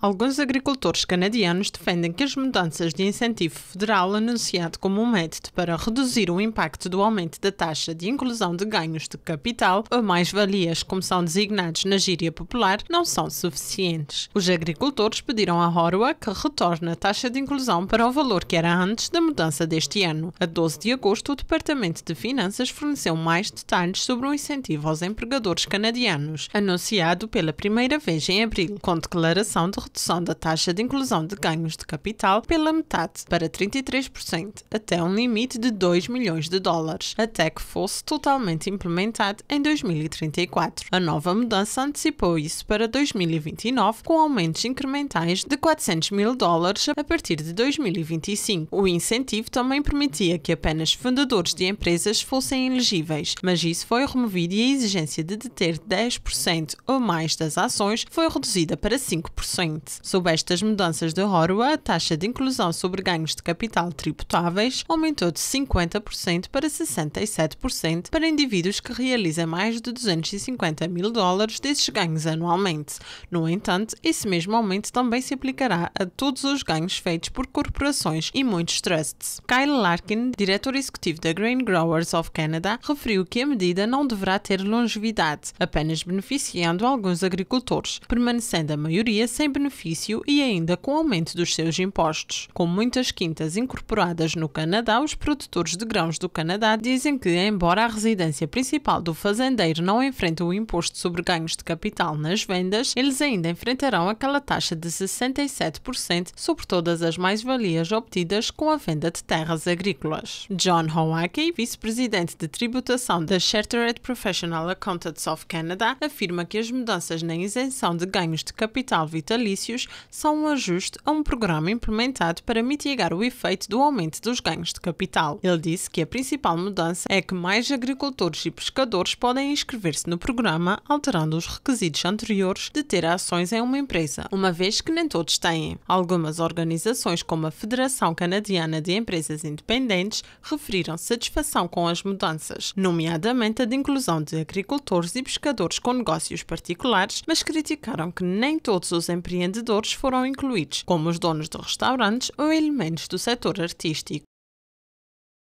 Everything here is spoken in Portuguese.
alguns agricultores canadianos defendem que as mudanças de incentivo federal anunciado como um método para reduzir o impacto do aumento da taxa de inclusão de ganhos de capital ou mais-valias, como são designados na gíria popular, não são suficientes. Os agricultores pediram à Horwa que retorne a taxa de inclusão para o valor que era antes da mudança deste ano. A 12 de agosto, o Departamento de Finanças forneceu mais detalhes sobre o um incentivo aos empregadores canadianos, anunciado pela primeira vez em abril, com declaração de redução da taxa de inclusão de ganhos de capital pela metade para 33%, até um limite de 2 milhões de dólares, até que fosse totalmente implementado em 2034. A nova mudança antecipou isso para 2029, com aumentos incrementais de 400 mil dólares a partir de 2025. O incentivo também permitia que apenas fundadores de empresas fossem elegíveis, mas isso foi removido e a exigência de deter 10% ou mais das ações foi reduzida para 5%. Sob estas mudanças da RORWA, a taxa de inclusão sobre ganhos de capital tributáveis aumentou de 50% para 67% para indivíduos que realizam mais de 250 mil dólares desses ganhos anualmente. No entanto, esse mesmo aumento também se aplicará a todos os ganhos feitos por corporações e muitos trusts. Kyle Larkin, diretor executivo da Grain Growers of Canada, referiu que a medida não deverá ter longevidade, apenas beneficiando alguns agricultores, permanecendo a maioria sem benefício benefício e ainda com o aumento dos seus impostos. Com muitas quintas incorporadas no Canadá, os produtores de grãos do Canadá dizem que, embora a residência principal do fazendeiro não enfrente o imposto sobre ganhos de capital nas vendas, eles ainda enfrentarão aquela taxa de 67% sobre todas as mais-valias obtidas com a venda de terras agrícolas. John Hawaki, vice-presidente de tributação da Chartered Professional Accountants of Canada, afirma que as mudanças na isenção de ganhos de capital vitalício benefícios são um ajuste a um programa implementado para mitigar o efeito do aumento dos ganhos de capital. Ele disse que a principal mudança é que mais agricultores e pescadores podem inscrever-se no programa, alterando os requisitos anteriores de ter ações em uma empresa, uma vez que nem todos têm. Algumas organizações, como a Federação Canadiana de Empresas Independentes, referiram satisfação com as mudanças, nomeadamente a de inclusão de agricultores e pescadores com negócios particulares, mas criticaram que nem todos os empreendedores empreendedores foram incluídos, como os donos de restaurantes ou elementos do setor artístico.